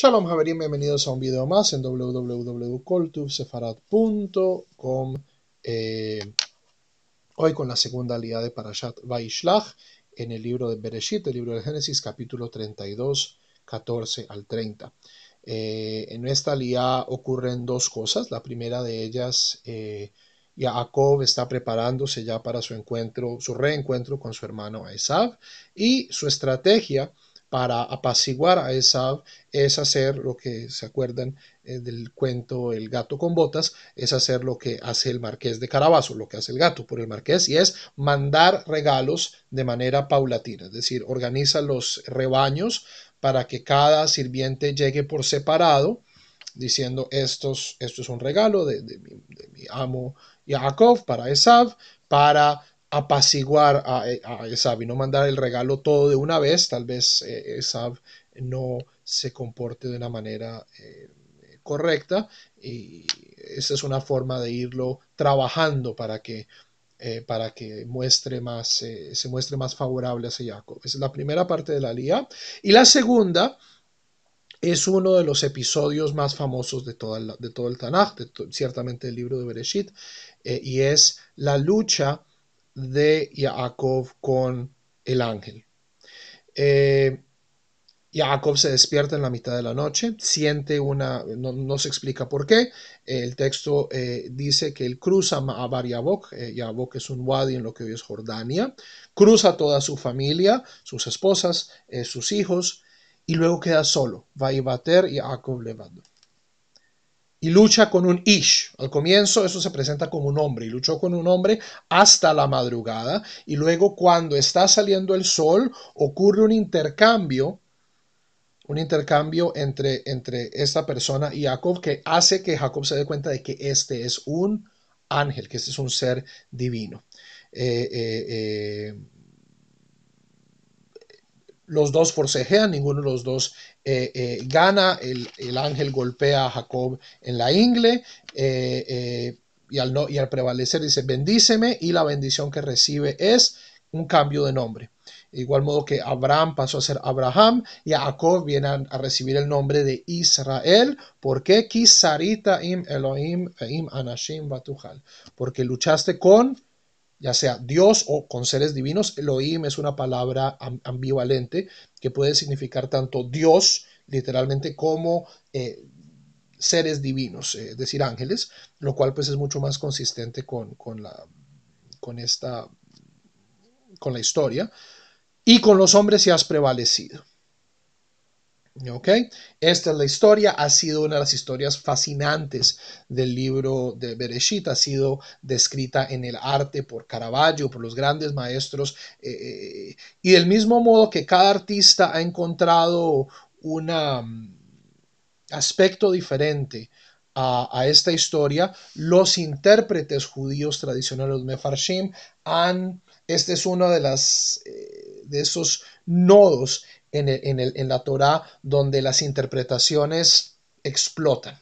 Shalom Javier, bienvenidos a un video más en www.coltubsefarad.com eh, Hoy con la segunda aliada de Parashat Vaishlach en el libro de Bereshit, el libro de Génesis, capítulo 32, 14 al 30. Eh, en esta aliada ocurren dos cosas. La primera de ellas... Yaakov eh, está preparándose ya para su encuentro, su reencuentro con su hermano Esav y su estrategia para apaciguar a Esav es hacer lo que se acuerdan eh, del cuento El gato con botas, es hacer lo que hace el marqués de Carabazo, lo que hace el gato por el marqués, y es mandar regalos de manera paulatina, es decir, organiza los rebaños para que cada sirviente llegue por separado, diciendo estos, esto es un regalo de, de mi amo Yaakov para Esav, para apaciguar a, eh, a y no mandar el regalo todo de una vez, tal vez eh, no se comporte de una manera eh, correcta y esa es una forma de irlo trabajando para que eh, para que muestre más, se muestre más favorable a Jacob. Esa es la primera parte de la lía. Y la segunda es uno de los episodios más famosos de, toda de todo el Tanaj, ciertamente el libro de Bereshit, y es la lucha de Jacob con el ángel. Eh, se despierta en la mitad de la noche, siente una, no, se explica por qué, el texto eh, dice que él cruza Maabar Yabok, eh, es un wadi en lo que hoy es Jordania, cruza toda su familia, sus esposas, eh, sus hijos, y luego queda solo, va y Jacob levando y lucha con un ish. Al comienzo eso se presenta como un hombre y luchó con un hombre hasta la madrugada y luego cuando está saliendo el sol ocurre un intercambio, un intercambio entre, entre esta persona y Jacob que hace que Jacob se dé cuenta de que este es un ángel, que este es un ser divino. Eh, eh, eh, los dos forcejean, ninguno de los dos eh, eh, gana. El, ángel golpea a Jacob en la ingle eh, y, al no, y al prevalecer dice, bendíceme y la bendición que recibe es un cambio de nombre. igual modo que Abraham pasó a ser Abraham y Jacob viene a, recibir el nombre de Israel. porque Porque luchaste con ya sea Dios o con seres divinos. Elohim es una palabra ambivalente que puede significar tanto Dios, literalmente, como eh, seres divinos, eh, es decir, ángeles, lo cual pues es mucho más consistente con, con, la, con, esta, con la historia. Y con los hombres si has prevalecido. Esta es la historia, ha sido una de las historias fascinantes del libro de Bereshit, ha sido descrita en el arte por Caravaggio, por los grandes maestros, eh, eh, y del mismo modo que cada artista ha encontrado un mm, aspecto diferente a, esta historia, los intérpretes judíos tradicionales, los Mefarshim, han, este es uno de, las, eh, de esos nodos en, la Torá donde las interpretaciones explotan.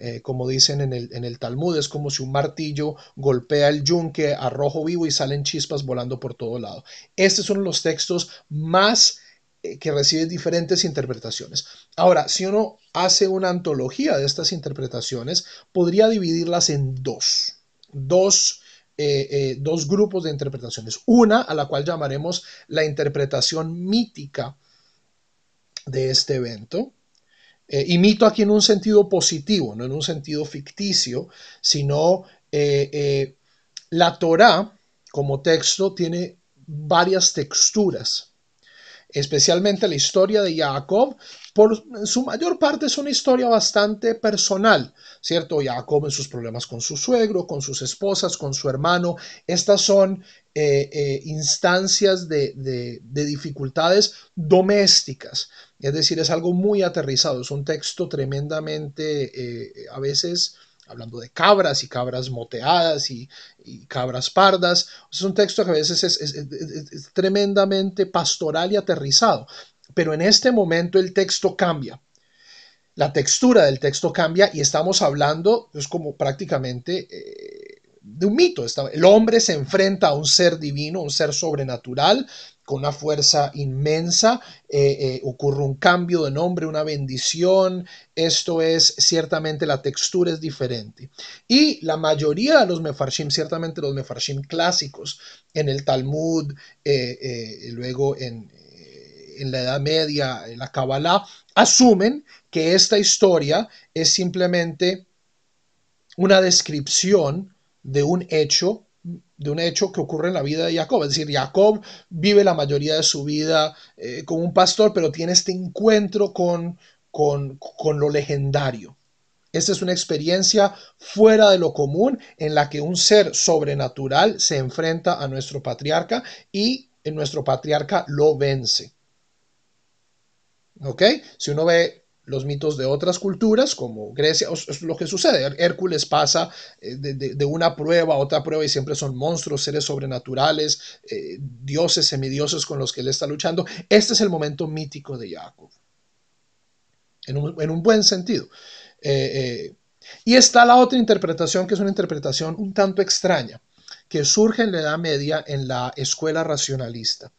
Eh, como dicen en el, Talmud, es como si un martillo golpea el yunque a rojo vivo y salen chispas volando por todo lado. Estos son los textos más eh, que reciben diferentes interpretaciones. Ahora, si uno hace una antología de estas interpretaciones, podría dividirlas en dos, dos, eh, dos grupos de interpretaciones. Una a la cual llamaremos la interpretación mítica, de este evento. imito eh, aquí en un sentido positivo, no en un sentido ficticio, sino eh, eh, la Torá como texto tiene varias texturas especialmente la historia de Jacob, por su mayor parte es una historia bastante personal, ¿cierto? Jacob en sus problemas con su suegro, con sus esposas, con su hermano, estas son eh, eh, instancias de, dificultades domésticas, es decir, es algo muy aterrizado, es un texto tremendamente eh, a veces hablando de cabras y cabras moteadas y, cabras pardas. Es un texto que a veces es, tremendamente pastoral y aterrizado, pero en este momento el texto cambia. La textura del texto cambia y estamos hablando, es como prácticamente eh, de un mito. El hombre se enfrenta a un ser divino, un ser sobrenatural, con una fuerza inmensa, eh, eh, ocurre un cambio de nombre, una bendición, esto es ciertamente la textura es diferente. Y la mayoría de los mefarshim, ciertamente los mefarshim clásicos, en el Talmud, eh, luego en, en la Edad Media, en la Kabbalah, asumen que esta historia es simplemente una descripción de un hecho de un hecho que ocurre en la vida de Jacob. Es decir, Jacob vive la mayoría de su vida eh, como un pastor, pero tiene este encuentro con, con, con lo legendario. Esta es una experiencia fuera de lo común en la que un ser sobrenatural se enfrenta a nuestro patriarca y nuestro patriarca lo vence. ¿Ok? Si uno ve los mitos de otras culturas, como Grecia, es lo que sucede. Hércules pasa eh, de, una prueba a otra prueba y siempre son monstruos, seres sobrenaturales, eh, dioses, semidioses con los que él está luchando. Este es el momento mítico de Jacob, en un, buen sentido. Eh, y está la otra interpretación, que es una interpretación un tanto extraña, que surge en la Edad Media en la escuela racionalista.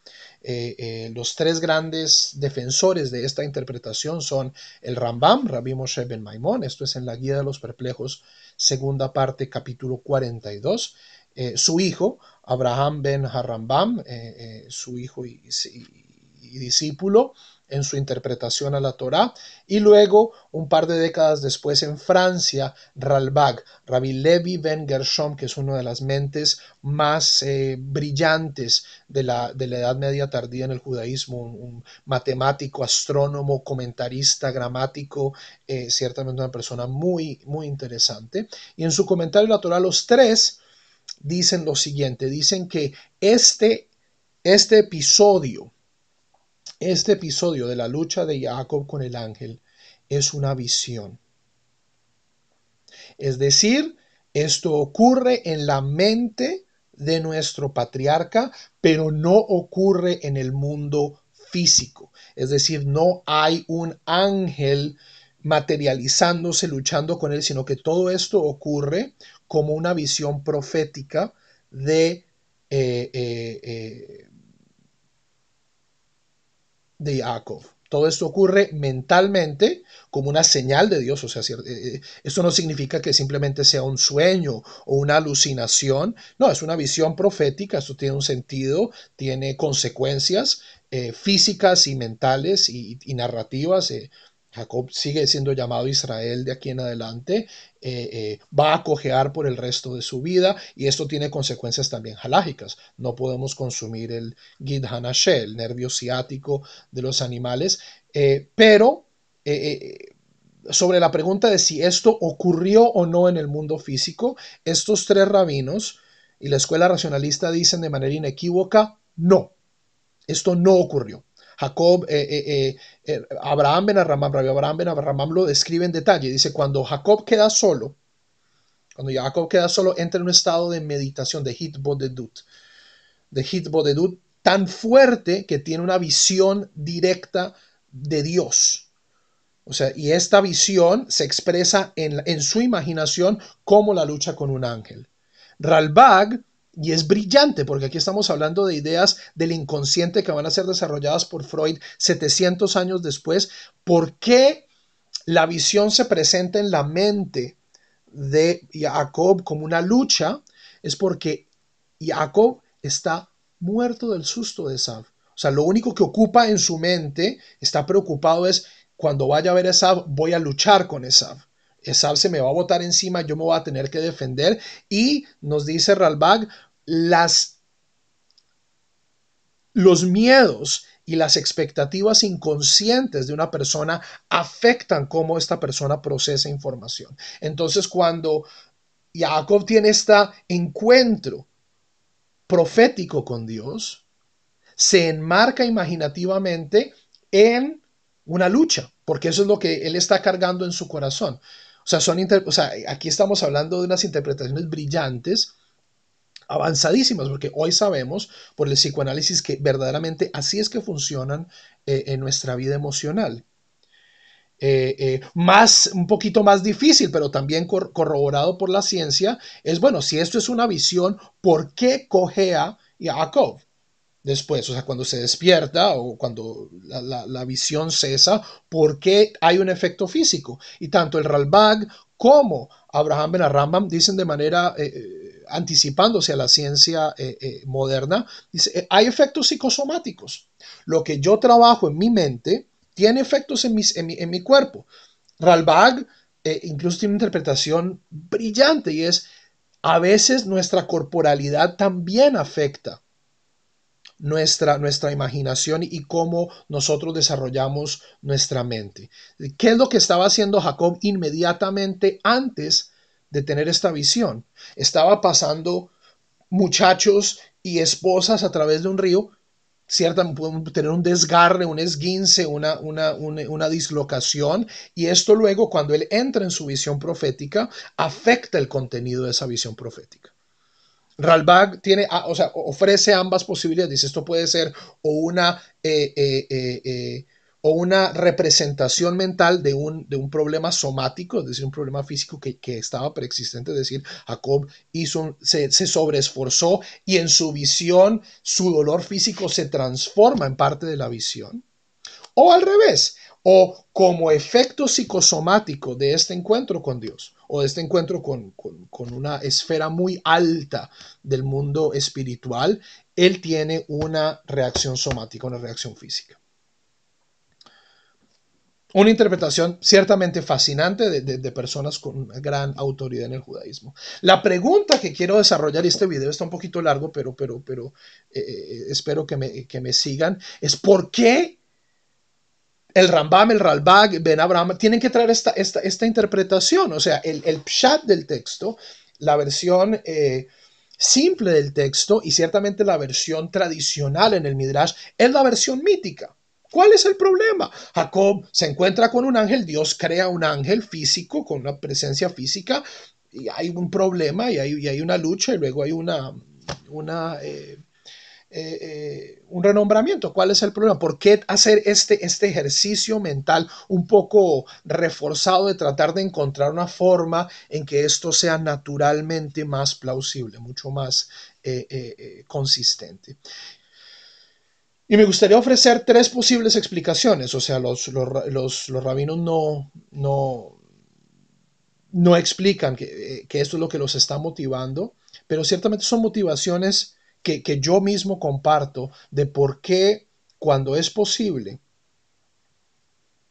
Eh, eh, los tres grandes defensores de esta interpretación son el Rambam, Rabbi Moshe Ben Maimón, esto es en la Guía de los Perplejos, segunda parte, capítulo 42, eh, su hijo, Abraham Ben Harambam, su hijo y, y discípulo, en su interpretación a la Torah. y luego un par de décadas después en Francia, RALBAG, Rabbi Levi Ben Gershom, que es una de las mentes más eh, brillantes de la, de la, Edad Media tardía en el judaísmo, un, matemático, astrónomo, comentarista, gramático, eh, ciertamente una persona muy, muy interesante. Y en su comentario natural los tres dicen lo siguiente, dicen que este, este episodio, este episodio de la lucha de Jacob con el ángel es una visión. Es decir, esto ocurre en la mente de nuestro patriarca, pero no ocurre en el mundo físico. Es decir, no hay un ángel materializándose, luchando con él, sino que todo esto ocurre como una visión profética de, eh, eh, eh Jacob. Todo esto ocurre mentalmente como una señal de Dios. O sea, eh, eh, esto no significa que simplemente sea un sueño o una alucinación. No, es una visión profética. Esto tiene un sentido, tiene consecuencias eh, físicas y mentales y, narrativas. Jacob sigue siendo llamado Israel de aquí en adelante, eh, eh, va a cojear por el resto de su vida y esto tiene consecuencias también halágicas. No podemos consumir el Gid Hanashe, el nervio ciático de los animales, eh, pero sobre la pregunta de si esto ocurrió o no en el mundo físico, estos tres rabinos y la escuela racionalista dicen de manera inequívoca, no, esto no ocurrió. Jacob, eh, eh, eh, Abraham ben Arramam, Rabbi Abraham ben Arramam lo describe en detalle. Dice, cuando Jacob queda solo, cuando Jacob queda solo, entra en un estado de meditación, de hitbodedut, de hitbodedut tan fuerte que tiene una visión directa de Dios. O sea, y esta visión se expresa en, en, su imaginación como la lucha con un ángel. Ralbag y es brillante porque aquí estamos hablando de ideas del inconsciente que van a ser desarrolladas por Freud 700 años después. ¿Por qué la visión se presenta en la mente de Jacob como una lucha? Es porque Jacob está muerto del susto de Esav. O sea, lo único que ocupa en su mente, está preocupado es cuando vaya a ver a Esav, voy a luchar con Esav. Esab se me va a botar encima, yo me voy a tener que defender. Y nos dice Ralbag, las, los miedos y las expectativas inconscientes de una persona afectan cómo esta persona procesa información. Entonces cuando Jacob tiene este encuentro profético con Dios, se enmarca imaginativamente en una lucha, porque eso es lo que él está cargando en su corazón. O sea, son o sea, aquí estamos hablando de unas interpretaciones brillantes avanzadísimas, porque hoy sabemos por el psicoanálisis que verdaderamente así es que funcionan eh, en nuestra vida emocional. Eh, eh, más, un poquito más difícil, pero también corroborado por la ciencia, es bueno, si esto es una visión, ¿por qué cojea Yaakov? Después, o sea, cuando se despierta o cuando la, visión cesa, ¿por qué hay un efecto físico? Y tanto el Ralbag como Abraham Ben Arambam dicen de manera anticipándose a la ciencia eh, eh, moderna, dice, eh, hay efectos psicosomáticos. Lo que yo trabajo en mi mente tiene efectos en, mi, cuerpo. Ralbag incluso tiene una interpretación brillante y es, a veces nuestra corporalidad también afecta nuestra, nuestra imaginación y cómo nosotros desarrollamos nuestra mente. ¿Qué es lo que estaba haciendo Jacob inmediatamente antes de tener esta visión. Estaba pasando muchachos y esposas a través de un río, cierta, pueden tener un desgarre, un esguince, una, una, una, dislocación, y esto luego, cuando él entra en su visión profética, afecta el contenido de esa visión profética. Ralbag tiene, ah, o sea, ofrece ambas posibilidades, dice, esto puede ser o una... Eh, eh, eh, o una representación mental de un, de un problema somático, es decir, un problema físico que, estaba preexistente, es decir, Jacob hizo se, se sobreesforzó y en su visión su dolor físico se transforma en parte de la visión. O al revés, o como efecto psicosomático de este encuentro con Dios, o de este encuentro con una esfera muy alta del mundo espiritual, él tiene una reacción somática, una reacción física una interpretación ciertamente fascinante de, personas con gran autoridad en el judaísmo. La pregunta que quiero desarrollar, y este video está un poquito largo, pero, pero, pero eh, eh, espero que me, sigan, es por qué el Rambam, el Ralbag, Ben Abraham, tienen que traer esta, esta, interpretación, o sea, el, pshat del texto, la versión... Eh, simple del texto y ciertamente la versión tradicional en el Midrash es la versión mítica ¿Cuál es el problema? Jacob se encuentra con un ángel, Dios crea un ángel físico, con una presencia física, y hay un problema y hay, hay una lucha y luego hay una, una eh, eh, eh, un renombramiento. ¿Cuál es el problema? ¿Por qué hacer este, este ejercicio mental un poco reforzado de tratar de encontrar una forma en que esto sea naturalmente más plausible, mucho más consistente? Y me gustaría ofrecer tres posibles explicaciones. O sea, los, rabinos no, no, no explican eh, que, esto es lo que los está motivando, pero ciertamente son motivaciones que, yo mismo comparto de por qué cuando es posible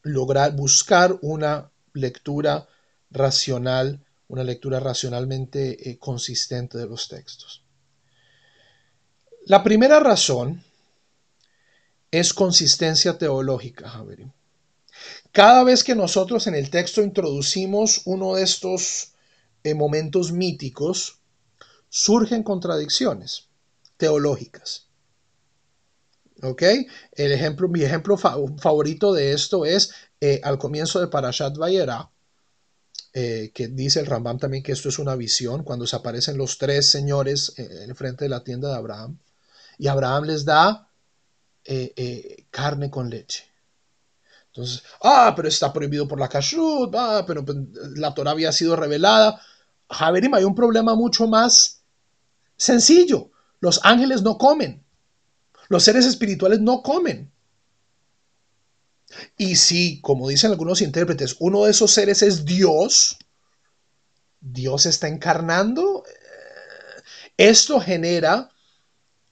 lograr buscar una lectura racional, una lectura racionalmente eh, consistente de los textos. La primera razón es consistencia teológica, Cada vez que nosotros en el texto introducimos uno de estos eh, momentos míticos, surgen contradicciones teológicas. ¿Ok? El ejemplo, mi ejemplo favorito de esto es eh, al comienzo de Parashat Vayera, eh, que dice el Rambam también que esto es una visión, cuando se aparecen los tres señores en frente de la tienda de Abraham, y Abraham les da eh, eh, carne con leche. Entonces, ah, pero está prohibido por la kashrut, ah, pero pues, la Torah había sido revelada. Javerim, hay un problema mucho más sencillo. Los ángeles no comen. Los seres espirituales no comen. Y si, como dicen algunos intérpretes, uno de esos seres es Dios, Dios está encarnando, eh, esto genera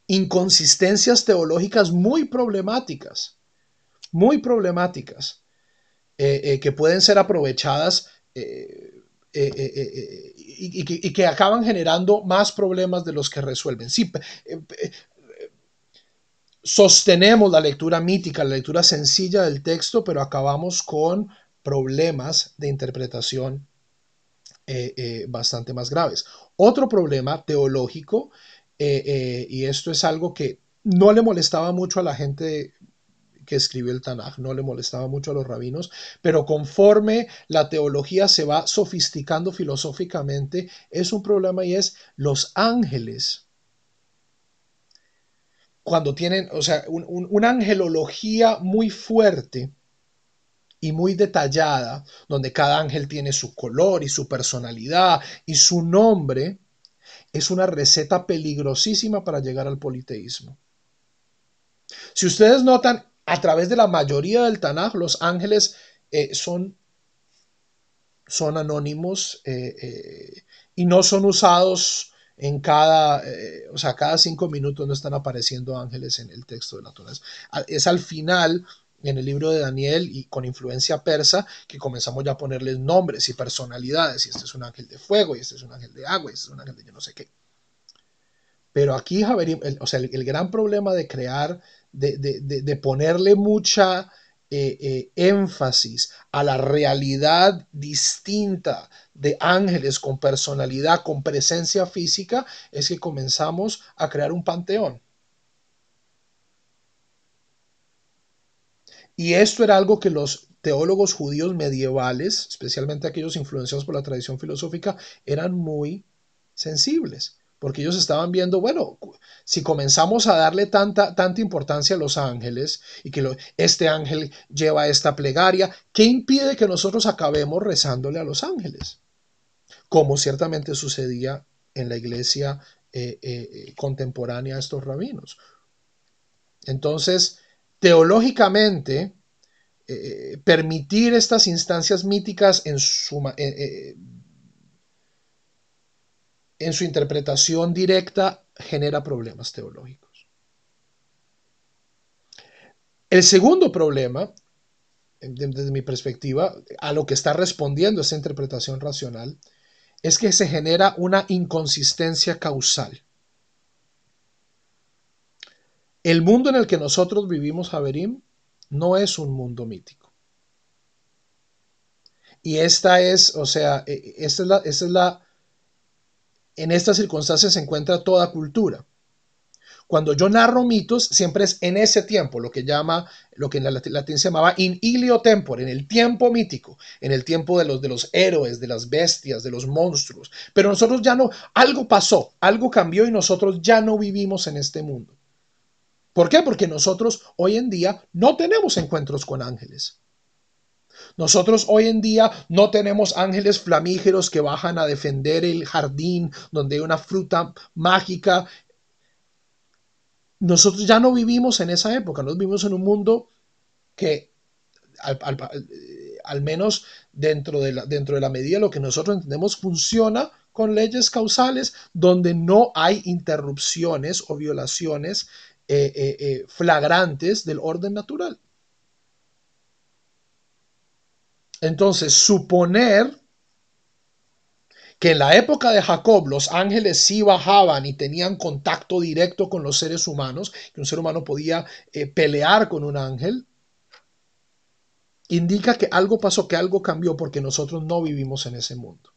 inconsistencias teológicas muy problemáticas, muy problemáticas, eh, eh, que pueden ser aprovechadas eh, y, que, y, que, acaban generando más problemas de los que resuelven. Sí, sostenemos la lectura mítica, la lectura sencilla del texto, pero acabamos con problemas de interpretación bastante más graves. Otro problema teológico eh, eh, y esto es algo que no le molestaba mucho a la gente que escribió el Tanaj, no le molestaba mucho a los rabinos, pero conforme la teología se va sofisticando filosóficamente, es un problema y es los ángeles. Cuando tienen, o sea, una angelología muy fuerte y muy detallada, donde cada ángel tiene su color y su personalidad y su nombre, es una receta peligrosísima para llegar al politeísmo. Si ustedes notan, a través de la mayoría del Tanaj, los ángeles eh, son, son, anónimos eh, eh, y no son usados en cada, o sea, cada cinco minutos no están apareciendo ángeles en el texto de la Torah. Es al final en el libro de Daniel y con influencia persa, que comenzamos ya a ponerles nombres y personalidades, y este es un ángel de fuego, y este es un ángel de agua, y este es un ángel de yo no sé qué. Pero aquí, el, o sea, el, gran problema de crear, de, ponerle mucha eh, eh, énfasis a la realidad distinta de ángeles con personalidad, con presencia física, es que comenzamos a crear un panteón Y esto era algo que los teólogos judíos medievales, especialmente aquellos influenciados por la tradición filosófica, eran muy sensibles, porque ellos estaban viendo, bueno, si comenzamos a darle tanta, tanta importancia a los ángeles y que este ángel lleva esta plegaria, ¿qué impide que nosotros acabemos rezándole a los ángeles? Como ciertamente sucedía en la iglesia eh, eh, eh, contemporánea a estos rabinos. Entonces, teológicamente, eh, eh, permitir estas instancias míticas eh, en su interpretación directa genera problemas teológicos. El segundo problema, desde mi perspectiva, a lo que está respondiendo esa interpretación racional, es que se genera una inconsistencia causal. El mundo en el que nosotros vivimos, Javerim, no es un mundo mítico. Y esta es, o sea, e, e, esta es la, es la en estas circunstancias se encuentra toda cultura. Cuando yo narro mitos, siempre es en ese tiempo, lo que llama, lo que en la latín se llamaba in ilio tempore, en el tiempo mítico, en el tiempo de los, de los héroes, de las bestias, de los monstruos. Pero nosotros ya no, algo pasó, algo cambió y nosotros ya no vivimos en este mundo. ¿Por qué? Porque nosotros hoy en día no tenemos encuentros con ángeles. Nosotros hoy en día no tenemos ángeles flamígeros que bajan a defender el jardín donde hay una fruta mágica. Nosotros ya no vivimos en esa época, nos vivimos en un mundo que al, menos dentro de, la, dentro de la medida lo que nosotros entendemos funciona con leyes causales donde no hay interrupciones o violaciones eh, eh, eh, flagrantes del orden natural. Entonces, suponer que en la época de Jacob los ángeles sí bajaban y tenían contacto directo con los seres humanos, que un ser humano podía pelear con un ángel, indica que algo pasó, que algo cambió, porque nosotros no vivimos en ese mundo.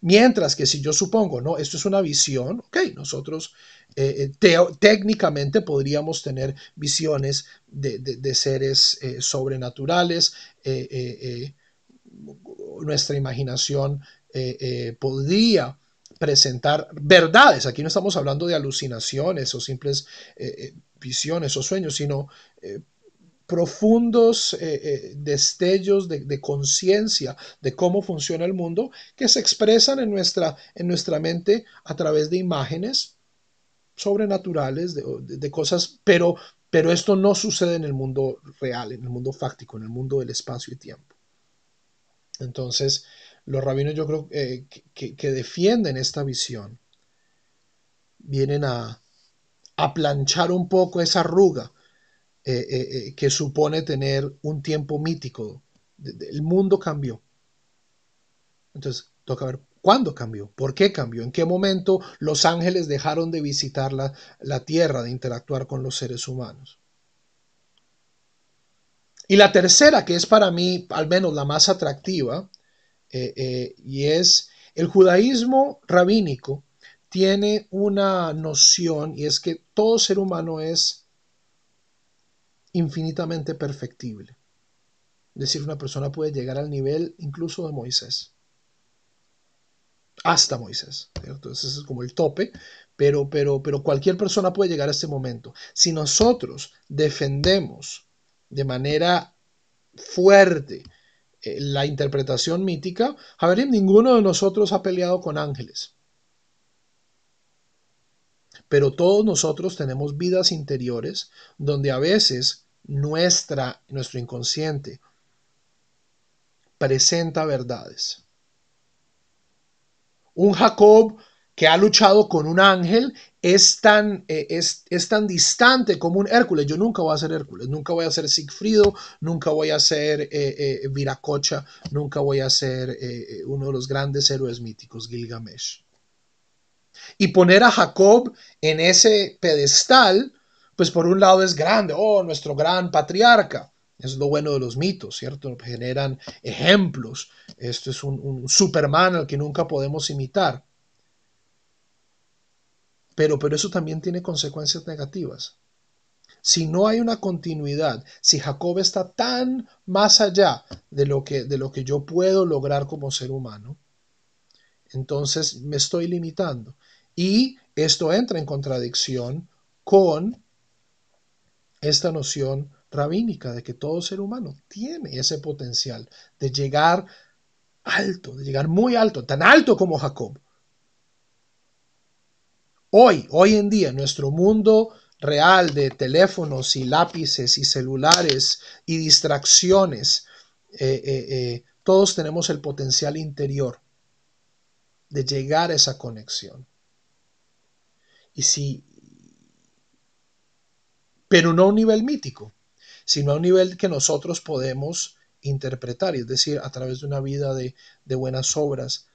Mientras que si yo supongo, no, esto es una visión, ok, nosotros eh, eh, técnicamente podríamos tener visiones de, seres eh, sobrenaturales, nuestra imaginación podría presentar verdades. Aquí no estamos hablando de alucinaciones o simples visiones o sueños, sino profundos eh, eh, destellos de, conciencia de cómo funciona el mundo que se expresan en nuestra, en nuestra mente a través de imágenes sobrenaturales, de, cosas, pero, pero esto no sucede en el mundo real, en el mundo fáctico, en el mundo del espacio y tiempo. Entonces, los rabinos yo creo eh, que, defienden esta visión vienen a, a planchar un poco esa arruga eh, eh, eh, que supone tener un tiempo mítico. El mundo cambió. Entonces, toca ver cuándo cambió, por qué cambió, en qué momento los ángeles dejaron de visitar la, tierra, de interactuar con los seres humanos. Y la tercera, que es para mí al menos la más atractiva, y es el judaísmo rabínico tiene una noción, y es que todo ser humano es infinitamente perfectible. Es decir, una persona puede llegar al nivel incluso de Moisés. Hasta Moisés, entonces es como el tope, pero, pero, pero cualquier persona puede llegar a este momento. Si nosotros defendemos de manera fuerte eh, la interpretación mítica, Javier, ninguno de nosotros ha peleado con ángeles. Pero todos nosotros tenemos vidas interiores donde a veces nuestra, nuestro inconsciente presenta verdades. Un Jacob que ha luchado con un ángel es tan, eh, es, tan distante como un Hércules. Yo nunca voy a ser Hércules, nunca voy a ser Siegfriedo, nunca voy a ser eh, eh, Viracocha, nunca voy a ser uno de los grandes héroes míticos, Gilgamesh y poner a Jacob en ese pedestal, pues por un lado es grande, oh, nuestro gran patriarca. es lo bueno de los mitos, ¿cierto? Generan ejemplos. Esto es un, Superman al que nunca podemos imitar. Pero, pero eso también tiene consecuencias negativas. Si no hay una continuidad, si Jacob está tan más allá de lo que, de lo que yo puedo lograr como ser humano, entonces me estoy limitando. Y esto entra en contradicción con esta noción rabínica de que todo ser humano tiene ese potencial de llegar alto, de llegar muy alto, tan alto como Jacob. Hoy, hoy en día, nuestro mundo real de teléfonos y lápices y celulares y distracciones, eh, eh, eh, todos tenemos el potencial interior de llegar a esa conexión. Y pero no a un nivel mítico, sino a un nivel que nosotros podemos interpretar, es decir, a través de una vida de, buenas obras,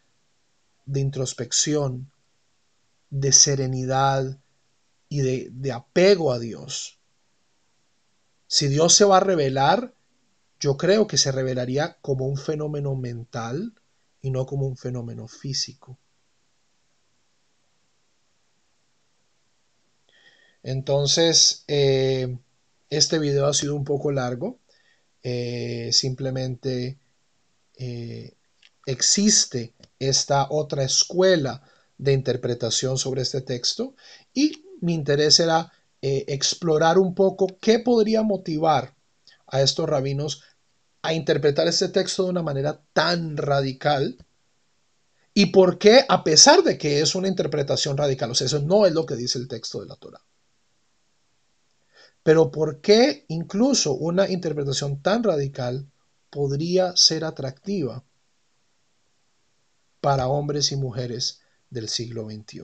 de introspección, de serenidad y de apego a Dios. Si Dios se va a revelar, yo creo que se revelaría como un fenómeno mental y no como un fenómeno físico. Entonces, eh, este video ha sido un poco largo. Eh, simplemente eh, existe esta otra escuela de interpretación sobre este texto y mi interés era explorar un poco qué podría motivar a estos rabinos a interpretar este texto de una manera tan radical y por qué, a pesar de que es una interpretación radical, o sea, eso no es lo que dice el texto de la Torah. Pero ¿por qué incluso una interpretación tan radical podría ser atractiva para hombres y mujeres del siglo XXI,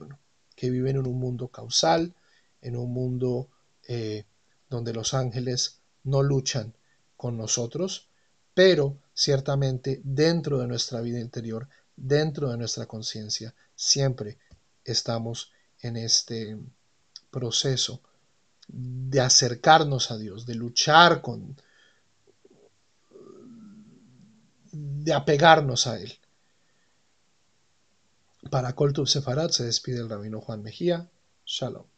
que viven en un mundo causal, en un mundo eh, donde los ángeles no luchan con nosotros, pero ciertamente dentro de nuestra vida interior, dentro de nuestra conciencia, siempre estamos en este proceso de acercarnos a Dios, de luchar con, de apegarnos a Él. Para Coltub Sefarat se despide el rabino Juan Mejía. Shalom.